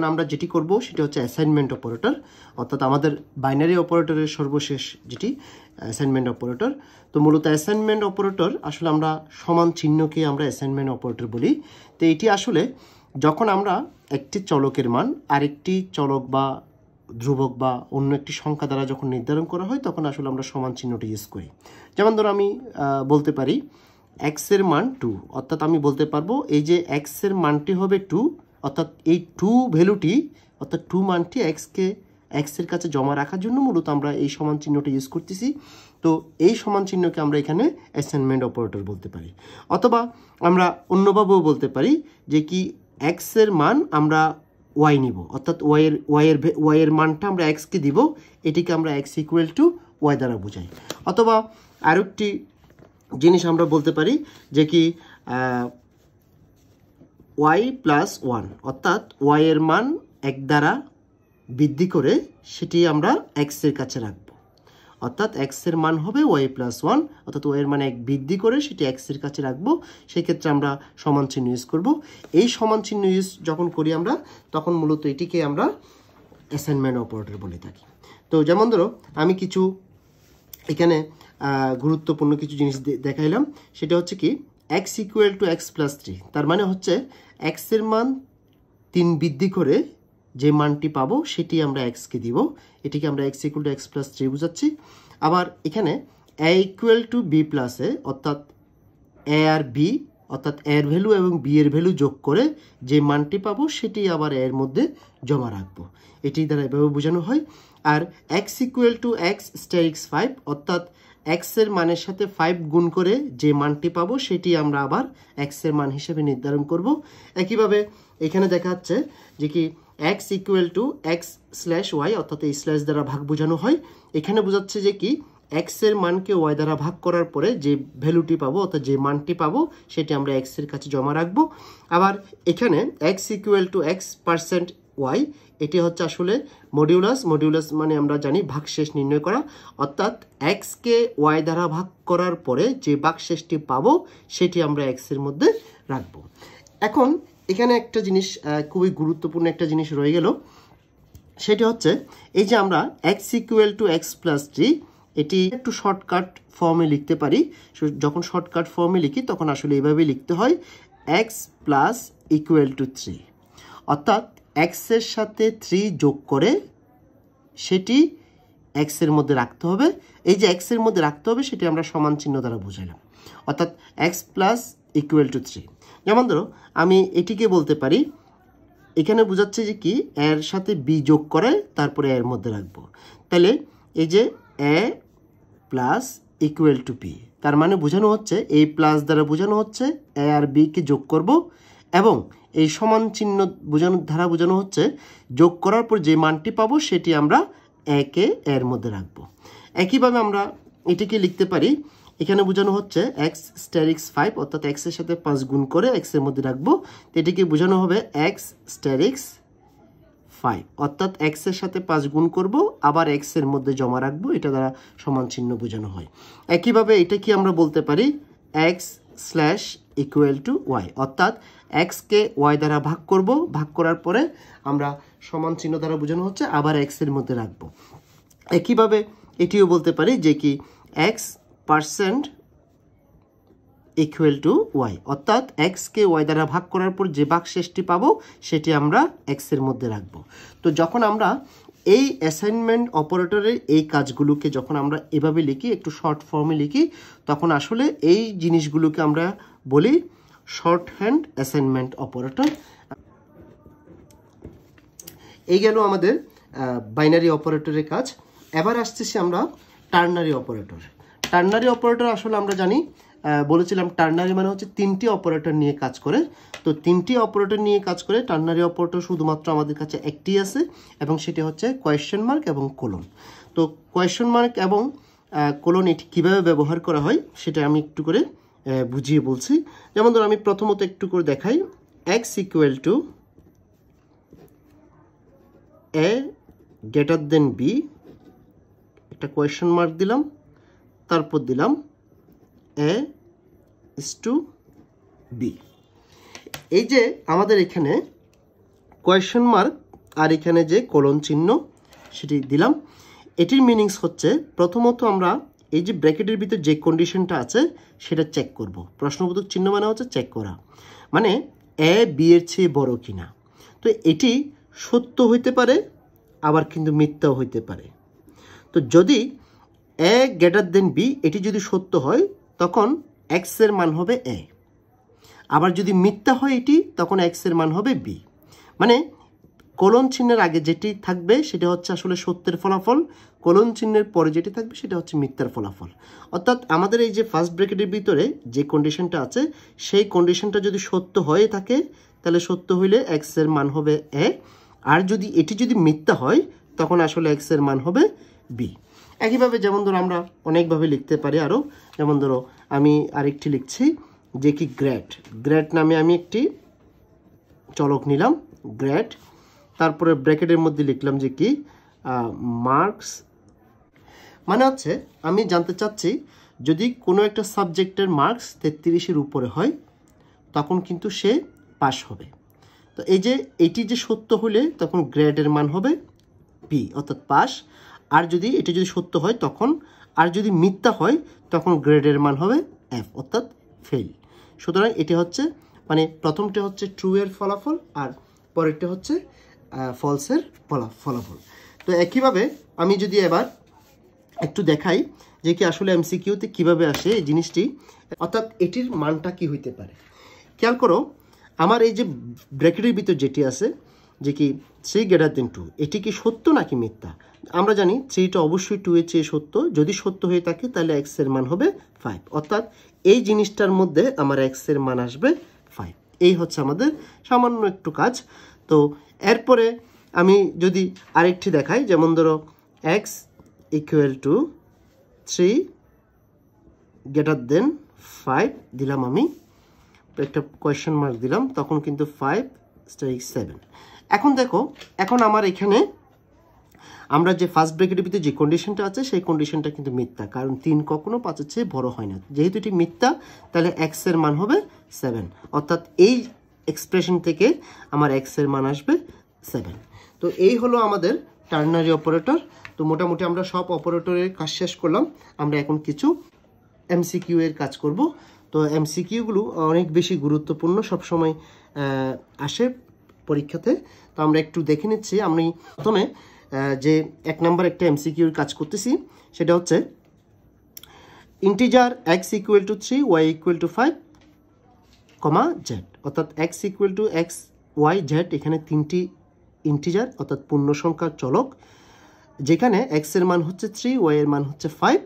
এখন আমরা যেটি করব সেটি হচ্ছে অ্যাসাইনমেন্ট অপারেটর অর্থাৎ আমাদের বাইনারি অপারেটরের সর্বশেষ যেটি অ্যাসাইনমেন্ট অপারেটর তো মূলত অ্যাসাইনমেন্ট অপারেটর আসলে আমরা সমান চিহ্নকে আমরা অ্যাসাইনমেন্ট অপারেটর বলি তো এটি আসলে যখন আমরা একটি চলকের মান আরেকটি চলক বা ধ্রুবক বা অন্য একটি সংখ্যা দ্বারা যখন নির্ধারণ করা হয় তখন আসলে আমরা সমান চিহ্নটি ইউজ করি যেমন ধরো আমি বলতে পারি এক্সের মান টু অর্থাৎ আমি বলতে পারবো এই যে এক্সের মানটি হবে টু অর্থাৎ এই টু ভ্যালুটি অর্থাৎ টু মানটি এক্সকে এক্সের কাছে জমা রাখার জন্য মূলত আমরা এই সমান চিহ্নটা ইউজ করতেছি তো এই সমান চিহ্নকে আমরা এখানে অ্যাসাইনমেন্ট অপারেটর বলতে পারি অথবা আমরা অন্যভাবেও বলতে পারি যে কি এক্সের মান আমরা ওয়াই নিব অর্থাৎ ওয়াইয়ের ওয়াইয়ের ওয়াইয়ের মানটা আমরা এক্সকে দিব এটিকে আমরা এক্স ইকুয়াল টু ওয়াই দ্বারা বোঝাই অথবা আরেকটি জিনিস আমরা বলতে পারি যে কি ওয়াই প্লাস ওয়ান অর্থাৎ ওয়াইয়ের মান এক দ্বারা বৃদ্ধি করে সেটি আমরা এক্সের কাছে রাখব অর্থাৎ এক্সের মান হবে ওয়াই প্লাস ওয়ান অর্থাৎ ওয়াইয়ের মান এক বৃদ্ধি করে সেটি এক্সের কাছে রাখবো সেক্ষেত্রে আমরা সমান চিহ্ন ইউজ করব এই সমান চিহ্ন ইউজ যখন করি আমরা তখন মূলত এটিকে আমরা অ্যাসাইনমেন্ট অপারেটর বলে থাকি তো যেমন ধরো আমি কিছু এখানে গুরুত্বপূর্ণ কিছু জিনিস দেখাইলাম সেটা হচ্ছে কি X equal to X plus three তার মানে হচ্ছে এক্সের মান তিন বৃদ্ধি করে যে মানটি পাবো সেটি আমরা কে দিব এটিকে আমরা X equal to X plus three বুঝাচ্ছি আবার এখানে এ ইকুয়াল টু বি প্লাসে অর্থাৎ এ আর বি অর্থাৎ এর ভ্যালু এবং বি এর ভ্যালু যোগ করে যে মানটি পাবো সেটি আবার এর মধ্যে জমা রাখবো এটি দ্বারা এভাবে বোঝানো হয় আর X equal to X star X five অর্থাৎ এক্সের মানের সাথে ফাইভ গুণ করে যে মানটি পাবো সেটি আমরা আবার এক্সের মান হিসেবে নির্ধারণ করব একইভাবে এখানে দেখা যাচ্ছে যে কি X equal to X slash Y অর্থাৎ এই স্ল্যাশ দ্বারা ভাগ বোঝানো হয় এখানে বোঝাচ্ছে যে কি এক্সের মানকে ওয়াই দ্বারা ভাগ করার পরে যে ভ্যালুটি পাবো অর্থাৎ যে মানটি পাবো সেটি আমরা এক্সের কাছে জমা রাখবো আবার এখানে X equal to x percent Y এটি হচ্ছে আসলে মডিউলাস মডিউলাস মানে আমরা জানি ভাগশেষ নির্ণয় করা অর্থাৎ এক্সকে ওয়াই দ্বারা ভাগ করার পরে যে ভাগশেষটি পাবো সেটি আমরা এক্সের মধ্যে রাখব এখন এখানে একটা জিনিস খুবই গুরুত্বপূর্ণ একটা জিনিস রয়ে গেল সেটি হচ্ছে এই যে আমরা X equal to X plus three এটি একটু শর্টকাট ফর্মে লিখতে পারি যখন শর্টকাট ফর্মে লিখি তখন আসলে এইভাবে লিখতে হয় X plus equal to three অর্থাৎ এক্সের সাথে থ্রি যোগ করে সেটি এক্সের মধ্যে রাখতে হবে এই যে এক্সের মধ্যে রাখতে হবে সেটি আমরা সমান চিহ্ন দ্বারা বুঝাইলাম অর্থাৎ X plus equal to three যেমন ধরো আমি এটিকে বলতে পারি এখানে বোঝাচ্ছে যে কি এর সাথে বি যোগ করে তারপরে এর মধ্যে রাখবো তাহলে এই যে a plus equal to b তার মানে বোঝানো হচ্ছে এই প্লাস দ্বারা বোঝানো হচ্ছে এ আর বিকে যোগ করব এবং এই সমান চিহ্ন বোঝানো ধারা বোঝানো হচ্ছে যোগ করার পর যে মানটি পাবো সেটি আমরা একে এর মধ্যে রাখবো একইভাবে আমরা এটিকে লিখতে পারি এখানে বোঝানো হচ্ছে এক্স স্ট্যারিক্স ফাইভ অর্থাৎ এক্সের সাথে পাঁচ গুণ করে এক্সের মধ্যে রাখবো তো এটিকে বোঝানো হবে এক্স স্ট্যারিক্স ফাইভ অর্থাৎ এক্সের সাথে পাঁচ গুণ করব আবার এক্সের মধ্যে জমা রাখবো এটা দ্বারা সমান চিহ্ন বোঝানো হয় একইভাবে এটা কি আমরা বলতে পারি x slash equal to y অর্থাৎ এক্সকে ওয়াই দ্বারা ভাগ করব ভাগ করার পরে আমরা সমান চিহ্ন দ্বারা বোঝানো হচ্ছে আবার এক্সের মধ্যে রাখবো একইভাবে এটিও বলতে পারি যে কি x percent equal to y অর্থাৎ কে ওয়াই দ্বারা ভাগ করার পর যে ভাগ শেষটি পাবো সেটি আমরা এক্সের মধ্যে রাখব তো যখন আমরা এই অ্যাসাইনমেন্ট অপারেটরের এই কাজগুলোকে যখন আমরা এভাবে লিখি একটু শর্ট ফর্মে লিখি তখন আসলে এই জিনিসগুলোকে আমরা বলি শর্ট হ্যান্ড অ্যাসাইনমেন্ট অপারেটর এই গেল আমাদের বাইনারি অপারেটরের কাজ এবার আসতেছি আমরা টার্নারি অপারেটর টার্নারি অপারেটর আসলে আমরা জানি বলেছিলাম টার্নারি মানে হচ্ছে তিনটি অপারেটর নিয়ে কাজ করে তো তিনটি অপারেটর নিয়ে কাজ করে টার্নারি অপারেটর শুধুমাত্র আমাদের কাছে একটি আছে এবং সেটি হচ্ছে কোয়েশ্চেন মার্ক এবং কোলন তো কোয়েশ্চেন মার্ক এবং কোলন এটি কীভাবে ব্যবহার করা হয় সেটা আমি একটু করে বুঝিয়ে বলছি যেমন ধরো আমি প্রথমত একটু করে দেখাই x equal to a greater than b একটা কোয়েশন মার্ক দিলাম তারপর দিলাম এ ইস টু বি এই যে আমাদের এখানে কোয়েশন মার্ক আর এখানে যে কলন চিহ্ন সেটি দিলাম এটির মিনিংস হচ্ছে প্রথমত আমরা এই যে ব্র্যাকেটের ভিতরে যে কন্ডিশনটা আছে সেটা চেক করব প্রশ্নবোধক চিহ্ন মানে হচ্ছে চেক করা মানে এ বি এর চেয়ে বড় কিনা তো এটি সত্য হইতে পারে আবার কিন্তু মিথ্যাও হইতে পারে তো যদি এ গ্রেটার দেন বি এটি যদি সত্য হয় তখন এক্সের মান হবে এ আবার যদি মিথ্যা হয় এটি তখন এক্স এর মান হবে বি মানে কলন চিহ্নের আগে যেটি থাকবে সেটা হচ্ছে আসলে সত্যের ফলাফল কলন চিহ্নের পরে যেটি থাকবে সেটা হচ্ছে মিথ্যার ফলাফল অর্থাৎ আমাদের এই যে ফার্স্ট ব্রেকেটের ভিতরে যে কন্ডিশনটা আছে সেই কন্ডিশনটা যদি সত্য হয়ে থাকে তাহলে সত্য হইলে এক্স এর মান হবে এ আর যদি এটি যদি মিথ্যা হয় তখন আসলে এক্স এর মান হবে বি একইভাবে যেমন ধরো আমরা অনেকভাবে লিখতে পারি আরও যেমন ধরো আমি আরেকটি লিখছি যে কি গ্র্যাট গ্র্যাট নামে আমি একটি চলক নিলাম গ্র্যাট তারপরে ব্র্যাকেটের মধ্যে লিখলাম যে কি মার্কস মানে হচ্ছে আমি জানতে চাচ্ছি যদি কোনো একটা সাবজেক্টের মার্কস তেত্রিশের উপরে হয় তখন কিন্তু সে পাশ হবে তো এই যে এটি যে সত্য হলে তখন গ্রেডের মান হবে পি অর্থাৎ পাস আর যদি এটা যদি সত্য হয় তখন আর যদি মিথ্যা হয় তখন গ্রেডের মান হবে এফ অর্থাৎ ফেল সুতরাং এটি হচ্ছে মানে প্রথমটা হচ্ছে ট্রুয়ের ফলাফল আর পরেরটা হচ্ছে ফলসের ফলাফল তো একইভাবে আমি যদি এবার একটু দেখাই যে কি আসলে এমসিকিউতে কীভাবে আসে এই জিনিসটি অর্থাৎ এটির মানটা কি হইতে পারে খেয়াল করো আমার এই যে ব্র্যাকেটের ভিতর যেটি আছে যে কি থ্রি গ্রেটার দেন টু এটি কি সত্য নাকি মিথ্যা আমরা জানি থ্রিটা অবশ্যই টু এর চেয়ে সত্য যদি সত্য হয়ে থাকে তাহলে এক্সের মান হবে ফাইভ অর্থাৎ এই জিনিসটার মধ্যে আমার এক্সের মান আসবে ফাইভ এই হচ্ছে আমাদের সামান্য একটু কাজ তো এরপরে আমি যদি আরেকটি দেখাই যেমন ধরো x equal to three greater than five দিলাম আমি একটা কোয়েশ্চেন মার্ক দিলাম তখন কিন্তু ফাইভ স্ট্রাইক সেভেন এখন দেখো এখন আমার এখানে আমরা যে ফার্স্ট ব্রেকেটের ভিতরে যে কন্ডিশনটা আছে সেই কন্ডিশনটা কিন্তু মিথ্যা কারণ তিন কখনো পাঁচের চেয়ে বড় হয় না যেহেতু এটি মিথ্যা তাহলে এক্সের মান হবে সেভেন অর্থাৎ এই এক্সপ্রেশন থেকে আমার এক্সের মান আসবে সেভেন তো এই হলো আমাদের টার্নারি অপারেটর তো মোটামুটি আমরা সব অপারেটরের কাজ শেষ করলাম আমরা এখন কিছু এমসিকিউ এর কাজ করব তো এমসিকিউগুলো অনেক বেশি গুরুত্বপূর্ণ সবসময় আসে পরীক্ষাতে তো আমরা একটু দেখে নিচ্ছি আমি প্রথমে যে এক নাম্বার একটা এর কাজ করতেছি সেটা হচ্ছে integer x equal to three y equal to five comma z অর্থাৎ x equal to x y z এখানে তিনটি ইন্টিজার অর্থাৎ পূর্ণ সংখ্যার চলক যেখানে এক্সের মান হচ্ছে থ্রি ওয়াই এর মান হচ্ছে ফাইভ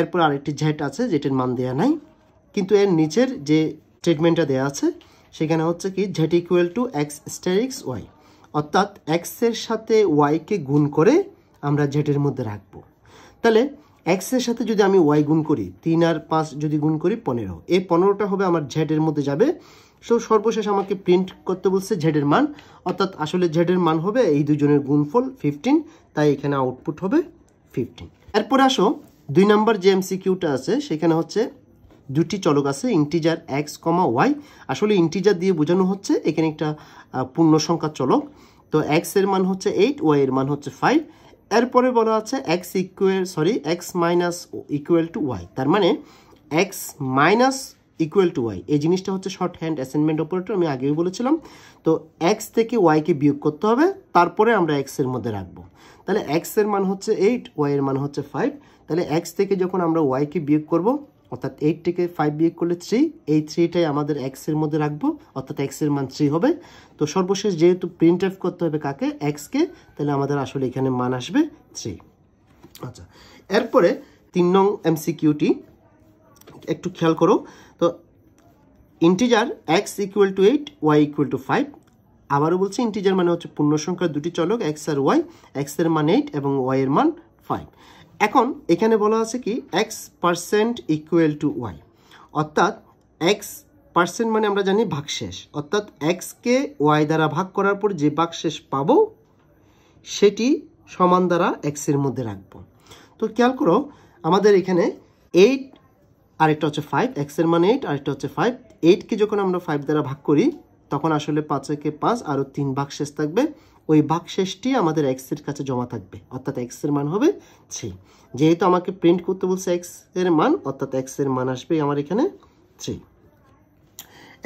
এরপর আরেকটি জেড আছে যেটির মান দেয়া নাই কিন্তু এর নিচের যে স্টেটমেন্টটা দেওয়া আছে সেখানে হচ্ছে কি z equal to x asterisk y অর্থাৎ এক্সের সাথে ওয়াইকে গুণ করে আমরা জেটের মধ্যে রাখবো তাহলে এক্সের সাথে যদি আমি ওয়াই গুণ করি তিন আর পাঁচ যদি গুণ করি পনেরো এই পনেরোটা হবে আমার ঝেডের মধ্যে যাবে সো সর্বশেষ আমাকে প্রিন্ট করতে বলছে ঝেডের মান অর্থাৎ আসলে ঝেডের মান হবে এই দুজনের গুণফল ফিফটিন তাই এখানে আউটপুট হবে ফিফটিন এরপর আসো দুই নাম্বার যে এমসিকিউটা আছে সেখানে হচ্ছে দুটি চলক আছে ইন্টিজার এক্স কমা ওয়াই আসলে ইন্টিজার দিয়ে বোঝানো হচ্ছে এখানে একটা পূর্ণ সংখ্যা চলক তো এক্স এর মান হচ্ছে এইট ওয়াই এর মান হচ্ছে ফাইভ এরপরে বলা আছে x equal sorry x minus equal to y তার মানে x minus equal to y এই জিনিসটা হচ্ছে শর্ট হ্যান্ড অ্যাসাইনমেন্ট অপারেটর আমি আগেও বলেছিলাম তো এক্স থেকে ওয়াইকে বিয়োগ করতে হবে তারপরে আমরা এক্সের মধ্যে রাখবো তাহলে এক্সের মান হচ্ছে এইট ওয়াইয়ের মান হচ্ছে ফাইভ তাহলে এক্স থেকে যখন আমরা ওয়াইকে বিয়োগ করবো অর্থাৎ এইটটিকে ফাইভ বিয়োগ করলে থ্রি এই থ্রিটাই আমাদের এক্সের মধ্যে রাখবো অর্থাৎ এক্সের মান থ্রি হবে তো সর্বশেষ যেহেতু প্রিন্ট অফ করতে হবে কাকে এক্সকে তাহলে আমাদের আসলে এখানে মান আসবে থ্রি আচ্ছা এরপরে তিন নং এমসিকিউটি একটু খেয়াল করো তো integer x equal to eight y equal to five আবারও বলছি ইন্টিজার মানে হচ্ছে পূর্ণ সংখ্যার দুটি চলক এক্স আর ওয়াই এক্সের মান এইট এবং ওয়াই এর মান ফাইভ এখন এখানে বলা আছে কি x percent equal to y অর্থাৎ এক্স পার্সেন্ট মানে আমরা জানি ভাগশেষ অর্থাৎ এক্সকে ওয়াই দ্বারা ভাগ করার পর যে ভাগশেষ পাবো সেটি সমান দ্বারা এক্সের মধ্যে রাখব তো খেয়াল করো আমাদের এখানে এইট আরেকটা হচ্ছে ফাইভ এক্সের মানে এইট আরেকটা হচ্ছে ফাইভ এইটকে যখন আমরা ফাইভ দ্বারা ভাগ করি তখন আসলে পাঁচ একে পাঁচ আরও তিন ভাগশেষ থাকবে ওই বাকশেষটি আমাদের এক্সের কাছে জমা থাকবে অর্থাৎ এক্সের মান হবে থ্রি যেহেতু আমাকে প্রিন্ট করতে বলছে এক্স এর মান অর্থাৎ এক্সের মান আসবে আমার এখানে থ্রি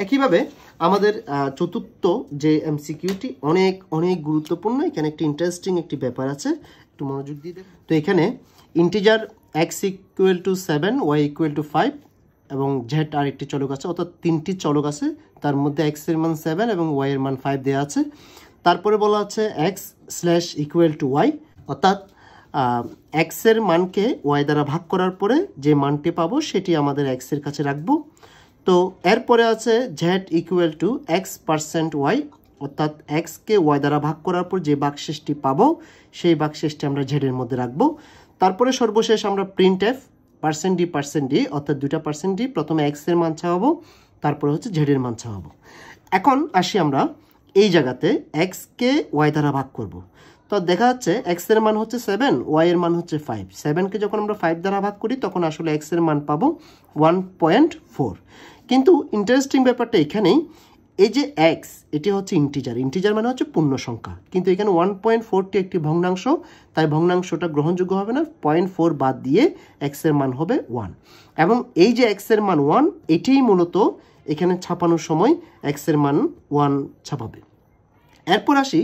একইভাবে আমাদের চতুর্থ যে এম সিকিউরিটি অনেক অনেক গুরুত্বপূর্ণ এখানে একটি ইন্টারেস্টিং একটি ব্যাপার আছে একটু মনোযোগ দিয়ে দেবে তো এখানে integer x equal to seven y equal to five এবং জেড আর একটি চলক আছে অর্থাৎ তিনটি চলক আছে তার মধ্যে এক্সের মান সেভেন এবং ওয়াইয়ের মান ফাইভ দেওয়া আছে তারপরে বলা হচ্ছে x slash equal to y অর্থাৎ এক্সের মানকে ওয়াই দ্বারা ভাগ করার পরে যে মানটি পাবো সেটি আমাদের এক্সের কাছে রাখবো তো এরপরে আছে z equal to x percent y অর্থাৎ এক্সকে ওয়াই দ্বারা ভাগ করার পর যে বাক্সেসটি পাবো সেই বাক্সেসটি আমরা জেডের মধ্যে রাখবো তারপরে সর্বশেষ আমরা print f percent d percent d অর্থাৎ দুটা পার্সেন্ট ডি প্রথমে এক্সের মান চাওয়াবো তারপরে হচ্ছে জেডের মান চাওয়াবো এখন আসি আমরা এই জায়গাতে এক্সকে ওয়াই দ্বারা ভাগ করব। তো দেখা যাচ্ছে এক্সের মান হচ্ছে সেভেন ওয়াইয়ের মান হচ্ছে ফাইভ সেভেনকে যখন আমরা ফাইভ দ্বারা ভাগ করি তখন আসলে এক্সের মান পাবো ওয়ান পয়েন্ট ফোর কিন্তু ইন্টারেস্টিং ব্যাপারটা এখানেই এই যে এক্স এটি হচ্ছে ইন্টিজার ইন্টিজার মানে হচ্ছে পূর্ণ সংখ্যা কিন্তু এখানে ওয়ান পয়েন্ট ফোরটি একটি ভগ্নাংশ তাই ভগ্নাংশটা গ্রহণযোগ্য হবে না পয়েন্ট ফোর বাদ দিয়ে এক্সের মান হবে ওয়ান এবং এই যে এক্সের মান ওয়ান এটিই মূলত এখানে ছাপানোর সময় এক্সের মান ওয়ান ছাপাবে এরপর আসি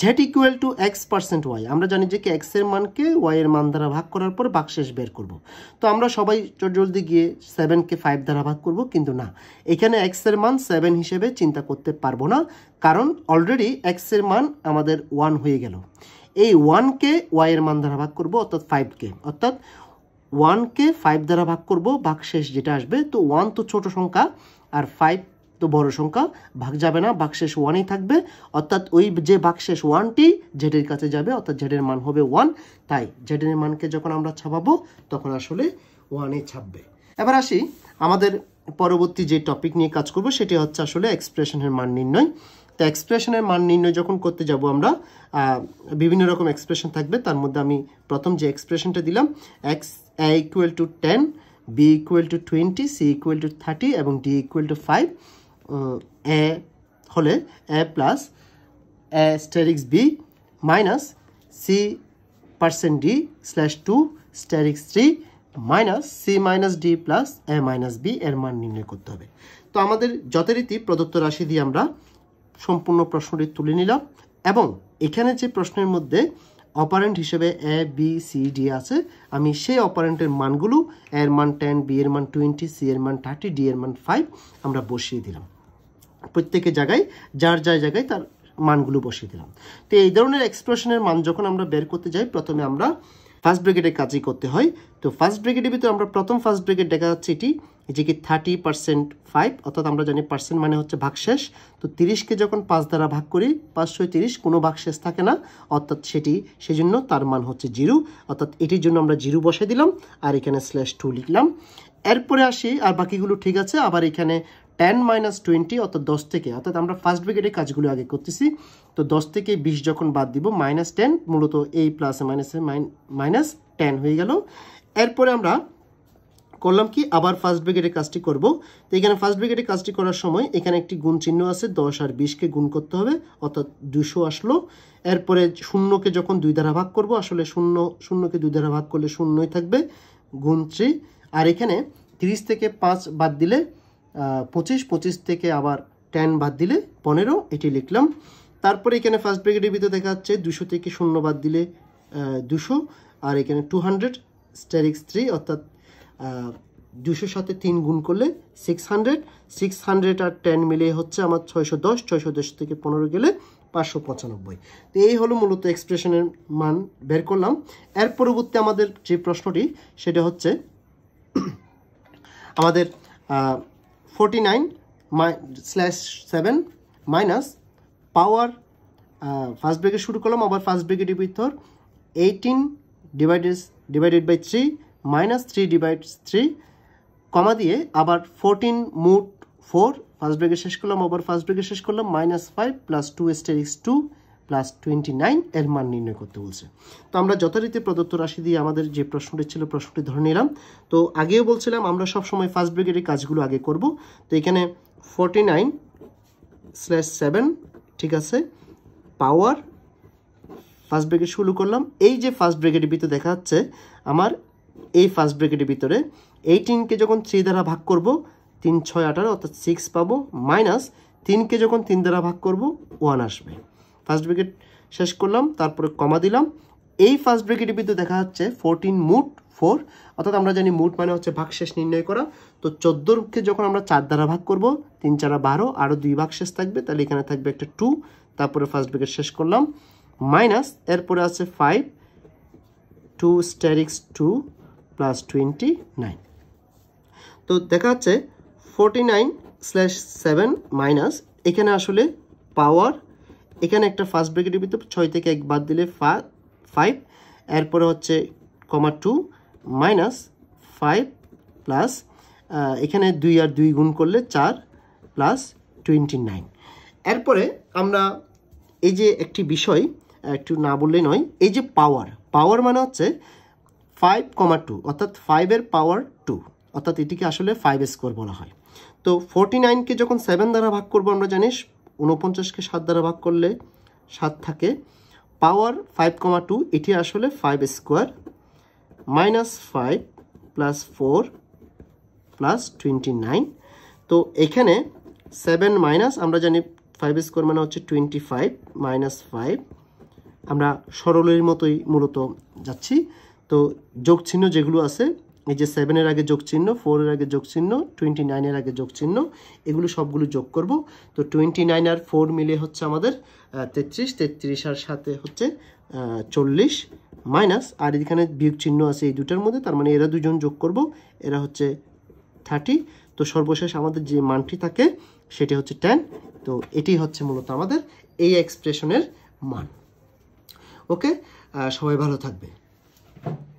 z equal to x percent y আমরা জানি যে কি এক্সের মানকে ওয়াইয়ের মান দ্বারা ভাগ করার পর বাক্সেস বের করব তো আমরা সবাই জলদি গিয়ে সেভেনকে ফাইভ দ্বারা ভাগ করব কিন্তু না এখানে এক্সের মান সেভেন হিসেবে চিন্তা করতে পারবো না কারণ অলরেডি এক্সের মান আমাদের ওয়ান হয়ে গেল এই ওয়ানকে ওয়াইয়ের মান দ্বারা ভাগ করব অর্থাৎ ফাইভকে অর্থাৎ ওয়ানকে ফাইভ দ্বারা ভাগ করব বাক্সেস যেটা আসবে তো ওয়ান তো ছোট সংখ্যা আর ফাইভ তো বড় সংখ্যা ভাগ যাবে না বাক্সেস ওয়ানই থাকবে অর্থাৎ ওই যে বাক্সেস ওয়ানটি জেডের কাছে যাবে অর্থাৎ জেডের মান হবে ওয়ান তাই জেডের মানকে যখন আমরা ছাপাবো তখন আসলে ওয়ানে ছাপবে এবার আসি আমাদের পরবর্তী যে টপিক নিয়ে কাজ করব সেটি হচ্ছে আসলে এক্সপ্রেশনের মান নির্ণয় তো এক্সপ্রেশনের মান নির্ণয় যখন করতে যাব আমরা বিভিন্ন রকম এক্সপ্রেশন থাকবে তার মধ্যে আমি প্রথম যে এক্সপ্রেশনটা দিলাম x a equal to ten b equal to twenty c equal to thirty এবং ডি ইকুয়াল টু ফাইভ এ হলে a plus a asterisk b minus c percent d slash two asterisk three minus c minus d plus a minus b এর মান নির্ণয় করতে হবে তো আমাদের যথারীতি প্রদত্ত রাশি দিয়ে আমরা সম্পূর্ণ প্রশ্নটি তুলে নিলাম এবং এখানে যে প্রশ্নের মধ্যে অপারেন্ট হিসেবে এ বি সি ডি আছে আমি সেই অপারেন্টের মানগুলো এর মান টেন বি এর মান টোয়েন্টি সি এর মান থার্টি ডি এর মান ফাইভ আমরা বসিয়ে দিলাম প্রত্যেকের জায়গায় যার যার জায়গায় তার মানগুলো বসিয়ে দিলাম তো এই ধরনের এক্সপ্রেশনের মান যখন আমরা বের করতে যাই প্রথমে আমরা ফার্স্ট ব্রিগেডের কাজই করতে হয় তো ফার্স্ট ব্রিগেডের ভিতরে আমরা প্রথম ফার্স্ট ব্রিগেড দেখা যাচ্ছে এটি যে কি থার্টি পার্সেন্ট ফাইভ অর্থাৎ আমরা জানি পার্সেন্ট মানে হচ্ছে ভাগশেষ তো তিরিশকে যখন পাঁচ দ্বারা ভাগ করি পাঁচশো তিরিশ কোনো ভাগশেষ থাকে না অর্থাৎ সেটি সেজন্য তার মান হচ্ছে জিরো অর্থাৎ এটির জন্য আমরা জিরো বসে দিলাম আর এখানে স্ল্যাশ টু লিখলাম এরপরে আসি আর বাকিগুলো ঠিক আছে আবার এখানে টেন মাইনাস টোয়েন্টি অর্থাৎ দশ থেকে অর্থাৎ আমরা ফার্স্ট ব্রিগেডের কাজগুলো আগে করতেছি তো দশ থেকে বিশ যখন বাদ দিব মাইনাস টেন মূলত এই প্লাসে মাইনাসে মাইনাস টেন হয়ে গেল এরপরে আমরা করলাম কি আবার ফার্স্ট ব্রিগেডে কাজটি করব তো এখানে ফার্স্ট ব্রিগেডের কাজটি করার সময় এখানে একটি গুণ চিহ্ন আছে দশ আর বিশকে গুণ করতে হবে অর্থাৎ দুশো আসলো এরপরে শূন্যকে যখন দুই দ্বারা ভাগ করব আসলে শূন্য শূন্যকে দুই দ্বারা ভাগ করলে শূন্যই থাকবে গুণ থ্রি আর এখানে তিরিশ থেকে পাঁচ বাদ দিলে পঁচিশ পঁচিশ থেকে আবার টেন বাদ দিলে পনেরো এটি লিখলাম তারপরে এখানে ফার্স্ট ব্রিগেডের ভিতরে দেখা যাচ্ছে দুশো থেকে শূন্য বাদ দিলে দুশো আর এখানে টু হান্ড্রেড স্ট্যারিক্স থ্রি অর্থাৎ দুশোর সাথে তিন গুণ করলে সিক্স হান্ড্রেড সিক্স হান্ড্রেড আর টেন মিলিয়ে হচ্ছে আমার ছয়শো দশ ছয়শো দশ থেকে পনেরো গেলে পাঁচশো পঁচানব্বই তো এই হলো মূলত এক্সপ্রেশনের মান বের করলাম এর পরবর্তী আমাদের যে প্রশ্নটি সেটা হচ্ছে আমাদের forty nine my slash seven minus power first ব্রেকে শুরু করলাম আবার ফার্স্ট ব্রেকেটের ভিতর eighteen divided divided by three minus three divides three comma দিয়ে আবার ফোরটিন মুট ফোর ফার্স্ট ব্রেকে শেষ করলাম আবার ফার্স্ট ব্রেকে শেষ করলাম minus five plus two asterisk two plus twenty nine এর মান নির্ণয় করতে বলছে তো আমরা যথারীতি প্রদত্ত রাশি দিয়ে আমাদের যে প্রশ্নটি ছিল প্রশ্নটি ধরে নিলাম তো আগেও বলছিলাম আমরা সব সময় ফার্স্ট ব্রেকের এই কাজগুলো আগে করব তো এখানে ফোরটি নাইন স্ল্যাশ সেভেন ঠিক আছে পাওয়ার ফার্স্ট ব্রেকেট শুরু করলাম এই যে ফার্স্ট ব্রেকেটের ভিতরে দেখা যাচ্ছে আমার এই ফার্স্ট ব্রেকেটের ভিতরে এইটিনকে যখন থ্রি দ্বারা ভাগ করব তিন ছয় আঠারো অর্থাৎ সিক্স পাবো মাইনাস তিনকে যখন তিন দ্বারা ভাগ করব ওয়ান আসবে ফার্স্ট ব্রেকেট শেষ করলাম তারপরে কমা দিলাম এই ফার্স্ট ব্রেকেটের ভিতরে দেখা যাচ্ছে ফোরটিন মুট ফোর অর্থাৎ আমরা জানি মুট মানে হচ্ছে ভাগশেষ নির্ণয় করা তো চোদ্দোকে যখন আমরা চার দ্বারা ভাগ করব তিন চারা বারো আরও দুই ভাগশেষ থাকবে তাহলে এখানে থাকবে একটা টু তারপরে ফার্স্ট ব্রেকেট শেষ করলাম মাইনাস এরপরে আছে five two asterisk two plus twenty nine তো দেখা যাচ্ছে forty nine slash seven minus এখানে আসলে পাওয়ার এখানে একটা ফার্স্ট ব্রেকেটের ভিতরে ছয় থেকে এক বাদ দিলে ফাইভ এরপরে হচ্ছে comma two minus five plus এখানে দুই আর দুই গুণ করলে চার প্লাস টোয়েন্টি নাইন এরপরে আমরা এই যে একটি বিষয় একটু না বললে নয় এই যে পাওয়ার পাওয়ার মানে হচ্ছে ফাইভ কমা টু অর্থাৎ ফাইভের পাওয়ার টু অর্থাৎ এটিকে আসলে ফাইভ স্কোয়ার বলা হয় তো ফোরটি নাইনকে যখন সেভেন দ্বারা ভাগ করবো আমরা জানিস উনপঞ্চাশকে সাত দ্বারা ভাগ করলে সাত থাকে পাওয়ার ফাইভ কমা টু এটি আসলে five square minus five plus four plus twenty nine তো এখানে সেভেন মাইনাস আমরা জানি ফাইভ স্কোয়ার মানে হচ্ছে টোয়েন্টি ফাইভ মাইনাস ফাইভ আমরা সরলের মতোই মূলত যাচ্ছি তো যোগ চিহ্ন যেগুলো আছে এই যে সেভেনের আগে যোগ চিহ্ন ফোরের আগে যোগ চিহ্ন টোয়েন্টি নাইনের আগে যোগ চিহ্ন এগুলো সবগুলো যোগ করব তো টোয়েন্টি নাইন আর ফোর মিলে হচ্ছে আমাদের তেত্রিশ তেত্রিশ আর সাথে হচ্ছে চল্লিশ মাইনাস আর এখানে বিয়োগ চিহ্ন আছে এই দুটার মধ্যে তার মানে এরা দুজন যোগ করব এরা হচ্ছে থার্টি তো সর্বশেষ আমাদের যে মানটি থাকে সেটি হচ্ছে টেন তো এটি হচ্ছে মূলত আমাদের এই এক্সপ্রেশনের মান ওকে সবাই ভালো থাকবে Thank you.